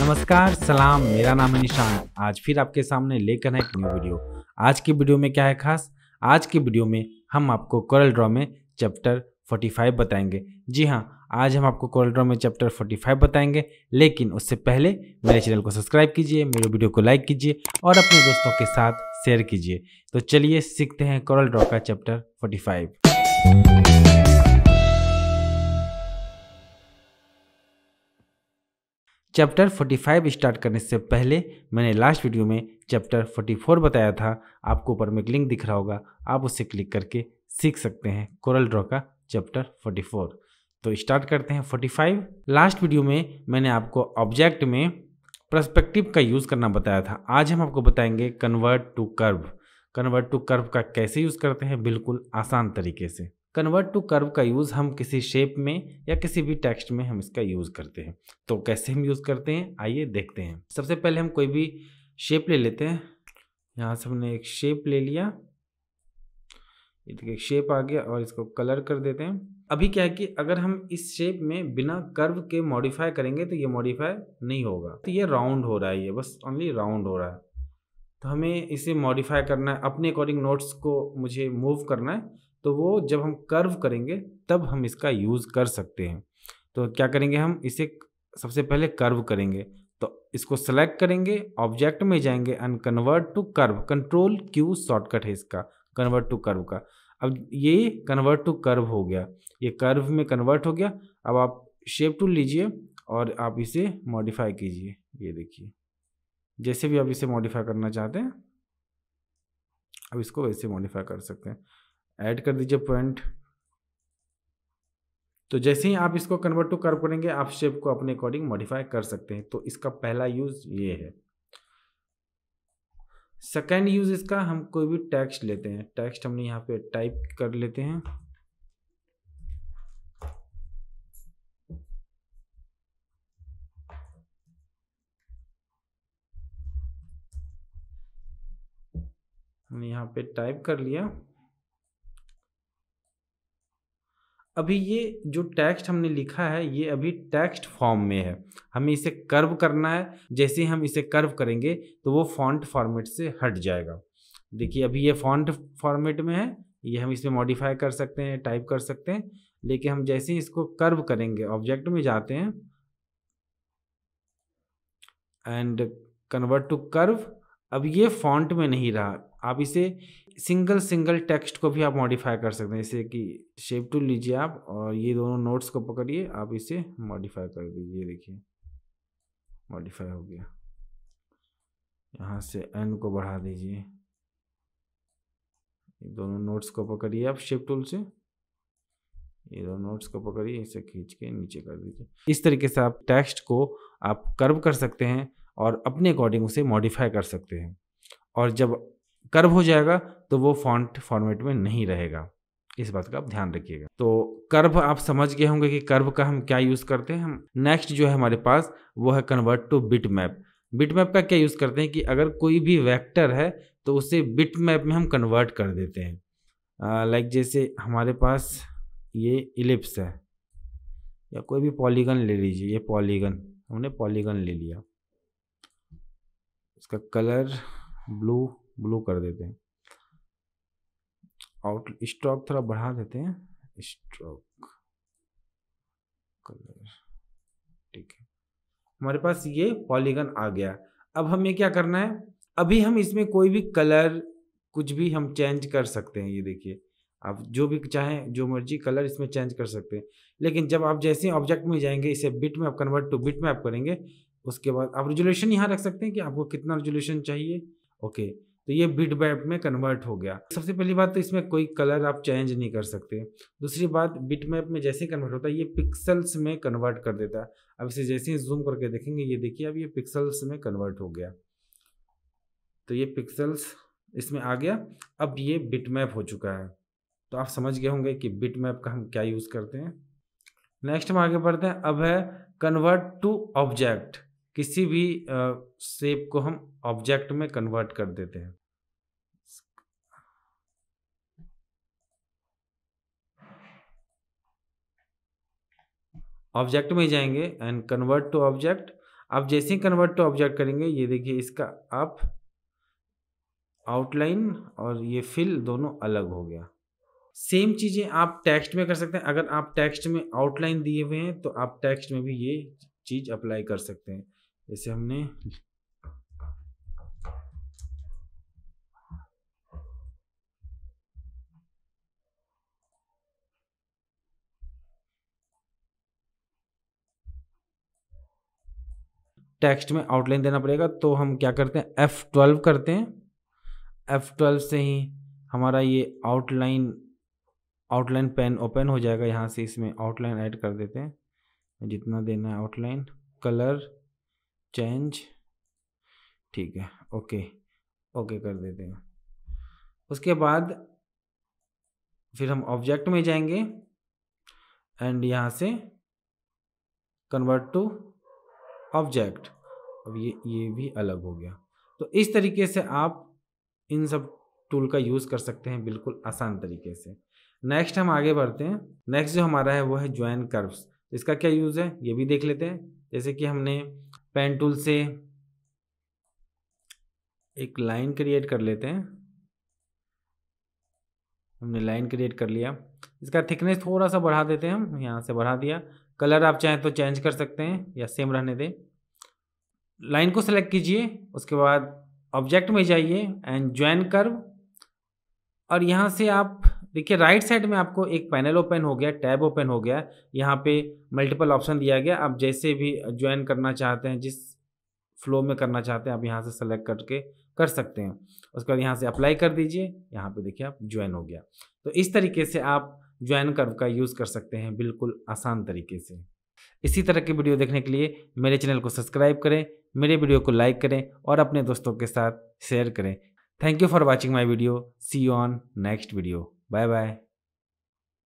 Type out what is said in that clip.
नमस्कार सलाम मेरा नाम है निशान आज फिर आपके सामने लेकर है एक न्यू वीडियो आज की वीडियो में क्या है खास आज की वीडियो में हम आपको कोरल ड्रॉ में चैप्टर 45 बताएंगे जी हाँ आज हम आपको कोरल ड्रॉ में चैप्टर 45 बताएंगे लेकिन उससे पहले मेरे चैनल को सब्सक्राइब कीजिए मेरे वीडियो को लाइक कीजिए और अपने दोस्तों के साथ शेयर कीजिए तो चलिए सीखते हैं कोरल ड्रॉ का चैप्टर फोर्टी चैप्टर 45 स्टार्ट करने से पहले मैंने लास्ट वीडियो में चैप्टर 44 बताया था आपको ऊपर में एक लिंक दिख रहा होगा आप उससे क्लिक करके सीख सकते हैं कोरल ड्रॉ का चैप्टर 44 तो स्टार्ट करते हैं 45 लास्ट वीडियो में मैंने आपको ऑब्जेक्ट में प्रस्पेक्टिव का यूज़ करना बताया था आज हम आपको बताएंगे convert to curve convert to curve का कैसे यूज़ करते हैं बिल्कुल आसान तरीके से कन्वर्ट टू कर्व का यूज़ हम किसी शेप में या किसी भी टेक्स्ट में हम इसका यूज़ करते हैं तो कैसे हम यूज़ करते हैं आइए देखते हैं सबसे पहले हम कोई भी शेप ले लेते हैं यहाँ से हमने एक शेप ले लिया एक शेप आ गया और इसको कलर कर देते हैं अभी क्या है कि अगर हम इस शेप में बिना कर्व के मॉडिफाई करेंगे तो ये मॉडिफाई नहीं होगा तो ये राउंड हो रहा है ये बस ओनली राउंड हो रहा है तो हमें इसे मॉडिफाई करना है अपने अकॉर्डिंग नोट्स को मुझे मूव करना है तो वो जब हम कर्व करेंगे तब हम इसका यूज़ कर सकते हैं तो क्या करेंगे हम इसे सबसे पहले कर्व करेंगे तो इसको सेलेक्ट करेंगे ऑब्जेक्ट में जाएंगे and convert to curve control q shortcut है इसका कन्वर्ट टू कर्व का अब ये कन्वर्ट टू कर्व हो गया ये कर्व में कन्वर्ट हो गया अब आप शेप टूल लीजिए और आप इसे मॉडिफाई कीजिए ये देखिए जैसे भी आप इसे मॉडिफाई करना चाहते हैं अब इसको वैसे मॉडिफाई कर सकते हैं ऐड कर दीजिए पॉइंट तो जैसे ही आप इसको कन्वर्ट टू कर्व करेंगे आप शेप को अपने अकॉर्डिंग मॉडिफाई कर सकते हैं तो इसका पहला यूज ये है सेकेंड यूज इसका हम कोई भी टेक्स्ट लेते हैं टेक्स्ट हमने यहाँ पे टाइप कर लेते हैं हमने यहाँ पे टाइप कर लिया अभी ये जो टेक्स्ट हमने लिखा है ये अभी टेक्स्ट फॉर्म में है हमें इसे कर्व करना है जैसे हम इसे कर्व करेंगे तो वो फॉन्ट फॉर्मेट से हट जाएगा देखिए अभी ये फॉन्ट फॉर्मेट में है ये हम इसमें मॉडिफाई कर सकते हैं टाइप कर सकते हैं लेकिन हम जैसे ही इसको कर्व करेंगे ऑब्जेक्ट में जाते हैं एंड कन्वर्ट टू कर्व अब ये फॉन्ट में नहीं रहा आप इसे सिंगल सिंगल टेक्स्ट को भी आप मॉडिफाई कर सकते हैं जैसे कि शेप टू लीजिए आप और ये दोनों नोट्स को पकड़िए आप इसे मॉडिफाई कर दीजिए देखिए मॉडिफाई हो गया यहाँ से एन को बढ़ा दीजिए दोनों नोट्स को पकड़िए आप शेप टूल से ये दोनों नोट्स को पकड़िए इसे खींच के नीचे कर दीजिए इस तरीके से आप टेक्स्ट को आप कर्व कर सकते हैं और अपने अकॉर्डिंग उसे मॉडिफाई कर सकते हैं और जब कर्व हो जाएगा तो वो फॉन्ट फॉर्मेट में नहीं रहेगा इस बात का आप ध्यान रखिएगा तो कर्व आप समझ गए होंगे कि कर्व का हम क्या यूज़ करते हैं हम नेक्स्ट जो है हमारे पास वो है convert to bitmap bitmap का क्या यूज़ करते हैं कि अगर कोई भी वेक्टर है तो उसे बिट मैप में हम कन्वर्ट कर देते हैं लाइक जैसे हमारे पास ये इलिप्स है या कोई भी पॉलीगन ले लीजिए ये पॉलीगन हमने पॉलीगन ले लिया इसका कलर ब्लू ब्लू कर देते हैं आउट स्ट्रोक थोड़ा बढ़ा देते हैं स्ट्रोक कलर ठीक है हमारे पास ये पॉलीगन आ गया अब हमें क्या करना है अभी हम इसमें कोई भी कलर कुछ भी हम चेंज कर सकते हैं ये देखिए आप जो भी चाहें जो मर्जी कलर इसमें चेंज कर सकते हैं लेकिन जब आप जैसे ऑब्जेक्ट में जाएंगे इसे बिट में आप कन्वर्ट टू बिट में आप करेंगे उसके बाद आप रेजोल्यूशन यहाँ रख सकते हैं कि आपको कितना रेजोल्यूशन चाहिए ओके तो ये बिट बैप में कन्वर्ट हो गया सबसे पहली बात तो इसमें कोई कलर आप चेंज नहीं कर सकते दूसरी बात बिट मैप में जैसे कन्वर्ट होता है ये पिक्सल्स में कन्वर्ट कर देता है अब इसे जैसे ही जूम करके देखेंगे ये देखिए अब ये पिक्सल्स में कन्वर्ट हो गया तो ये पिक्सल्स इसमें आ गया अब ये बिट मैप हो चुका है तो आप समझ गए होंगे कि बिट मैप का हम क्या यूज़ करते हैं नेक्स्ट हम आगे बढ़ते हैं अब है कन्वर्ट टू ऑब्जेक्ट किसी भी शेप को हम ऑब्जेक्ट में कन्वर्ट कर देते हैं ऑब्जेक्ट में जाएंगे एंड कन्वर्ट टू ऑब्जेक्ट आप जैसे ही कन्वर्ट टू ऑब्जेक्ट करेंगे ये देखिए इसका आप आउटलाइन और ये फिल दोनों अलग हो गया सेम चीज़ें आप टेक्स्ट में कर सकते हैं अगर आप टेक्स्ट में आउटलाइन दिए हुए हैं तो आप टेक्स्ट में भी ये चीज़ अप्लाई कर सकते हैं इसे हमने टेक्स्ट में आउटलाइन देना पड़ेगा तो हम क्या करते हैं एफ़ ट्वेल्व करते हैं एफ़ ट्वेल्व से ही हमारा ये आउटलाइन आउटलाइन पेन ओपन हो जाएगा यहाँ से इसमें आउटलाइन ऐड कर देते हैं जितना देना है आउटलाइन कलर चेंज ठीक है ओके ओके कर देते हैं उसके बाद फिर हम ऑब्जेक्ट में जाएंगे एंड यहाँ से कन्वर्ट टू ऑब्जेक्ट अब ये ये भी अलग हो गया तो इस तरीके से आप इन सब टूल का यूज़ कर सकते हैं बिल्कुल आसान तरीके से नेक्स्ट हम आगे बढ़ते हैं नेक्स्ट जो हमारा है वो है ज्वाइन कर्व्स इसका क्या यूज़ है ये भी देख लेते हैं जैसे कि हमने पेन टूल से एक लाइन क्रिएट कर लेते हैं हमने लाइन क्रिएट कर लिया इसका थिकनेस थोड़ा सा बढ़ा देते हैं हम यहाँ से बढ़ा दिया कलर आप चाहें तो चेंज कर सकते हैं या सेम रहने दें लाइन को सेलेक्ट कीजिए उसके बाद ऑब्जेक्ट में जाइए एंड ज्वाइन कर्व और यहाँ से आप देखिए राइट साइड में आपको एक पैनल ओपन हो गया टैब ओपन हो गया यहाँ पे मल्टीपल ऑप्शन दिया गया आप जैसे भी ज्वाइन करना चाहते हैं जिस फ्लो में करना चाहते हैं आप यहाँ से सेलेक्ट करके कर सकते हैं उसके बाद यहाँ से अप्लाई कर दीजिए यहाँ पे देखिए आप ज्वाइन हो गया तो इस तरीके से आप ज्वाइन कर्व का यूज़ कर सकते हैं बिल्कुल आसान तरीके से इसी तरह की वीडियो देखने के लिए मेरे चैनल को सब्सक्राइब करें मेरे वीडियो को लाइक करें और अपने दोस्तों के साथ शेयर करें thank you for watching my video see you on next video 拜拜。